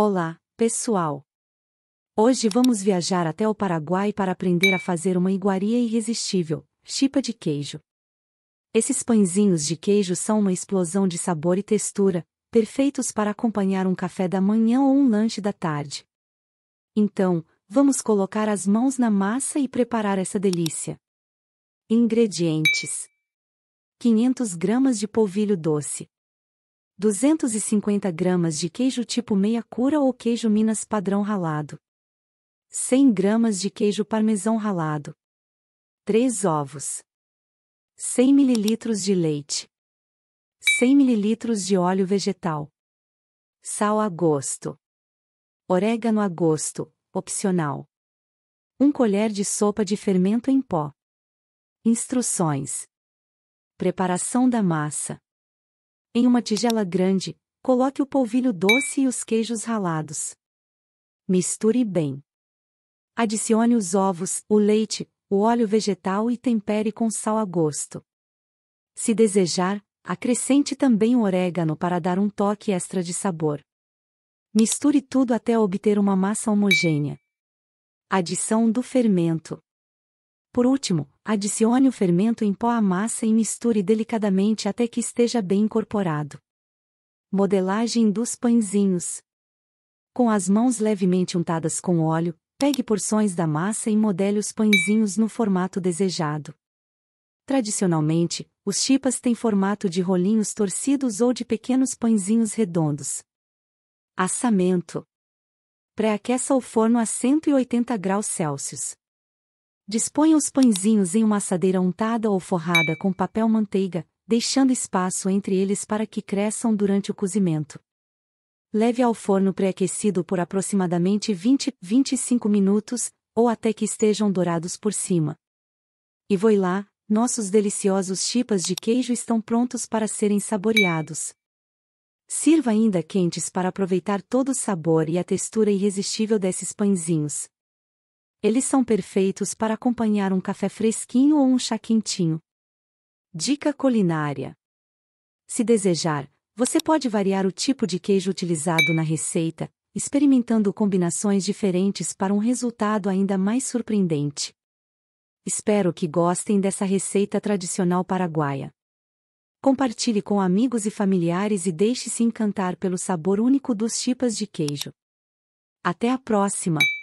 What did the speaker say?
Olá, pessoal! Hoje vamos viajar até o Paraguai para aprender a fazer uma iguaria irresistível, chipa de queijo. Esses pãezinhos de queijo são uma explosão de sabor e textura, perfeitos para acompanhar um café da manhã ou um lanche da tarde. Então, vamos colocar as mãos na massa e preparar essa delícia. Ingredientes: 500 gramas de polvilho doce, 250 gramas de queijo tipo meia cura ou queijo Minas padrão ralado. 100 gramas de queijo parmesão ralado. 3 ovos. 100 ml de leite. 100 ml de óleo vegetal. Sal a gosto. Orégano a gosto, opcional. 1 colher de sopa de fermento em pó. Instruções. Preparação da massa. Em uma tigela grande, coloque o polvilho doce e os queijos ralados. Misture bem. Adicione os ovos, o leite, o óleo vegetal e tempere com sal a gosto. Se desejar, acrescente também o orégano para dar um toque extra de sabor. Misture tudo até obter uma massa homogênea. Adição do fermento. Por último, Adicione o fermento em pó à massa e misture delicadamente até que esteja bem incorporado. Modelagem dos pãezinhos. Com as mãos levemente untadas com óleo, pegue porções da massa e modele os pãezinhos no formato desejado. Tradicionalmente, os chipas têm formato de rolinhos torcidos ou de pequenos pãezinhos redondos. Assamento. Pré-aqueça o forno a 180 graus Celsius. Disponha os pãezinhos em uma assadeira untada ou forrada com papel manteiga, deixando espaço entre eles para que cresçam durante o cozimento. Leve ao forno pré-aquecido por aproximadamente 20, 25 minutos, ou até que estejam dourados por cima. E voi lá, nossos deliciosos chipas de queijo estão prontos para serem saboreados. Sirva ainda quentes para aproveitar todo o sabor e a textura irresistível desses pãezinhos. Eles são perfeitos para acompanhar um café fresquinho ou um chá quentinho. Dica culinária: Se desejar, você pode variar o tipo de queijo utilizado na receita, experimentando combinações diferentes para um resultado ainda mais surpreendente. Espero que gostem dessa receita tradicional paraguaia. Compartilhe com amigos e familiares e deixe-se encantar pelo sabor único dos chipas de queijo. Até a próxima!